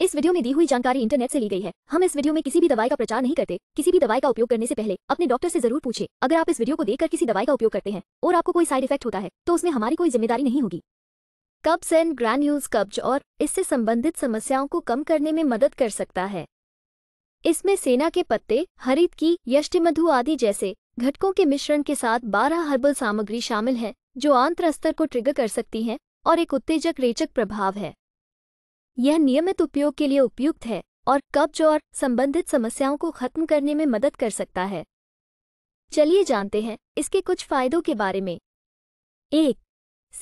इस वीडियो में दी हुई जानकारी इंटरनेट से ली गई है हम इस वीडियो में किसी भी दवाई का प्रचार नहीं करते किसी भी दवाई का उपयोग करने से पहले अपने डॉक्टर से जरूर पूछे अगर आप इस वीडियो को देखकर किसी दवाई का उपयोग करते हैं और आपको कोई साइड इफेक्ट होता है तो उसमें हमारी कोई जिम्मेदारी नहीं होगी कब्ज एंड ग्रैन्यूल्स कब्ज और इससे संबंधित समस्याओं को कम करने में मदद कर सकता है इसमें सेना के पत्ते हरित की यष्टिमधु आदि जैसे घटकों के मिश्रण के साथ बारह हर्बल सामग्री शामिल है जो आंत्र स्तर को ट्रिगर कर सकती हैं और एक उत्तेजक रेचक प्रभाव है यह नियमित उपयोग के लिए उपयुक्त है और कब्ज और संबंधित समस्याओं को खत्म करने में मदद कर सकता है चलिए जानते हैं इसके कुछ फायदों के बारे में एक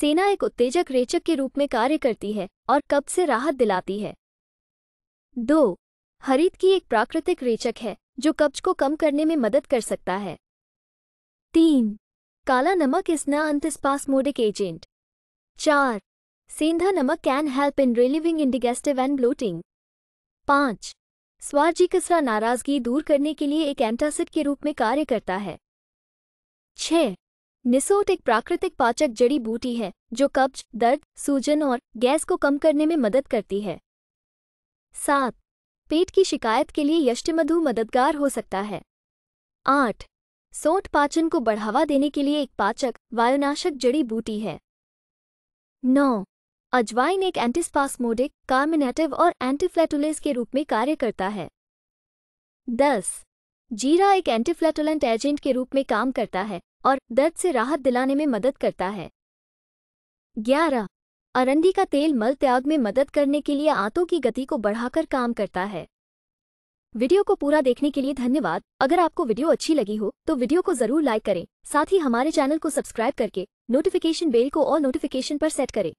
सेना एक उत्तेजक रेचक के रूप में कार्य करती है और कब्ज से राहत दिलाती है दो हरित की एक प्राकृतिक रेचक है जो कब्ज को कम करने में मदद कर सकता है तीन काला नमक इस न अंतस्पास्मोडिक एजेंट चार सेंधा नमक can help in relieving indigestive and bloating पाँच स्वार्जी नाराजगी दूर करने के लिए एक एंटासिड के रूप में कार्य करता है छ निसोट एक प्राकृतिक पाचक जड़ी बूटी है जो कब्ज दर्द सूजन और गैस को कम करने में मदद करती है सात पेट की शिकायत के लिए यष्टमधु मददगार हो सकता है आठ सोट पाचन को बढ़ावा देने के लिए एक पाचक वायुनाशक जड़ी बूटी है नौ अजवाइन एक एंटीस्पास्मोडिक कार्मिनेटिव और एंटीफ्लेटुलेस के रूप में कार्य करता है दस जीरा एक एंटीफ्लेटुलेंट एजेंट के रूप में काम करता है और दर्द से राहत दिलाने में मदद करता है ग्यारह अरंडी का तेल मल त्याग में मदद करने के लिए आंतों की गति को बढ़ाकर काम करता है वीडियो को पूरा देखने के लिए धन्यवाद अगर आपको वीडियो अच्छी लगी हो तो वीडियो को जरूर लाइक करें साथ ही हमारे चैनल को सब्सक्राइब करके नोटिफिकेशन बेल को और नोटिफिकेशन पर सेट करें